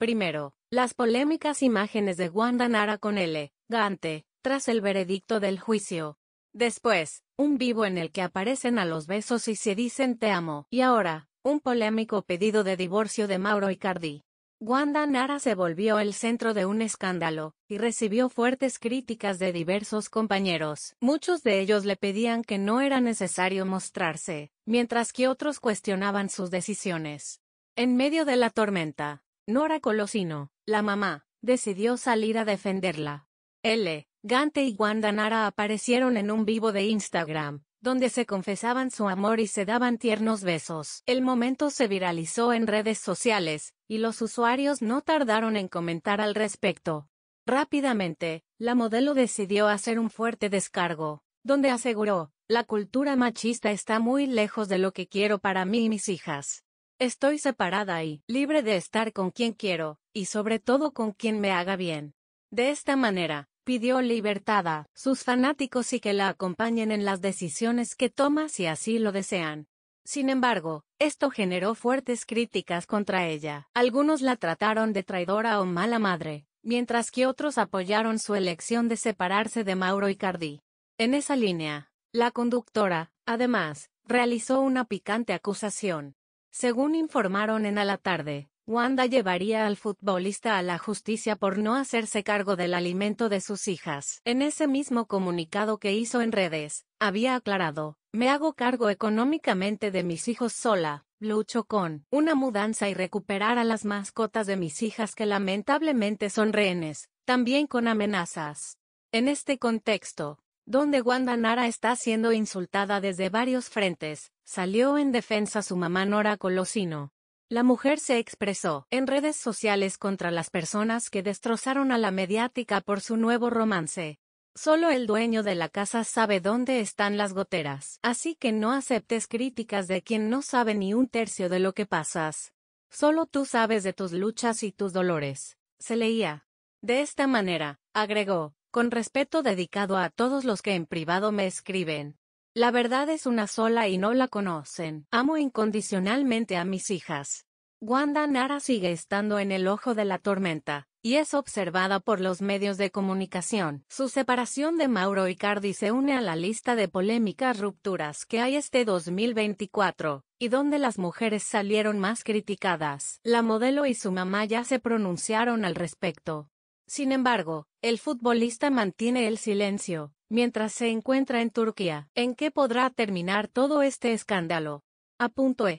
Primero, las polémicas imágenes de Wanda Nara con L. Gante, tras el veredicto del juicio. Después, un vivo en el que aparecen a los besos y se dicen te amo. Y ahora, un polémico pedido de divorcio de Mauro Icardi. Wanda Nara se volvió el centro de un escándalo, y recibió fuertes críticas de diversos compañeros. Muchos de ellos le pedían que no era necesario mostrarse, mientras que otros cuestionaban sus decisiones. En medio de la tormenta, Nora Colosino, la mamá, decidió salir a defenderla. L. Gante y Guandanara aparecieron en un vivo de Instagram, donde se confesaban su amor y se daban tiernos besos. El momento se viralizó en redes sociales, y los usuarios no tardaron en comentar al respecto. Rápidamente, la modelo decidió hacer un fuerte descargo, donde aseguró, la cultura machista está muy lejos de lo que quiero para mí y mis hijas. Estoy separada y libre de estar con quien quiero, y sobre todo con quien me haga bien. De esta manera, pidió libertad a sus fanáticos y que la acompañen en las decisiones que toma si así lo desean. Sin embargo, esto generó fuertes críticas contra ella. Algunos la trataron de traidora o mala madre, mientras que otros apoyaron su elección de separarse de Mauro Icardi. En esa línea, la conductora, además, realizó una picante acusación. Según informaron en a la tarde, Wanda llevaría al futbolista a la justicia por no hacerse cargo del alimento de sus hijas. En ese mismo comunicado que hizo en redes, había aclarado, me hago cargo económicamente de mis hijos sola, lucho con una mudanza y recuperar a las mascotas de mis hijas que lamentablemente son rehenes, también con amenazas. En este contexto, donde Wanda Nara está siendo insultada desde varios frentes, salió en defensa su mamá Nora Colosino. La mujer se expresó en redes sociales contra las personas que destrozaron a la mediática por su nuevo romance. Solo el dueño de la casa sabe dónde están las goteras, así que no aceptes críticas de quien no sabe ni un tercio de lo que pasas. Solo tú sabes de tus luchas y tus dolores. Se leía. De esta manera, agregó, con respeto dedicado a todos los que en privado me escriben, la verdad es una sola y no la conocen. Amo incondicionalmente a mis hijas. Wanda Nara sigue estando en el ojo de la tormenta, y es observada por los medios de comunicación. Su separación de Mauro Icardi se une a la lista de polémicas rupturas que hay este 2024, y donde las mujeres salieron más criticadas. La modelo y su mamá ya se pronunciaron al respecto. Sin embargo, el futbolista mantiene el silencio, mientras se encuentra en Turquía. ¿En qué podrá terminar todo este escándalo? Apunto E.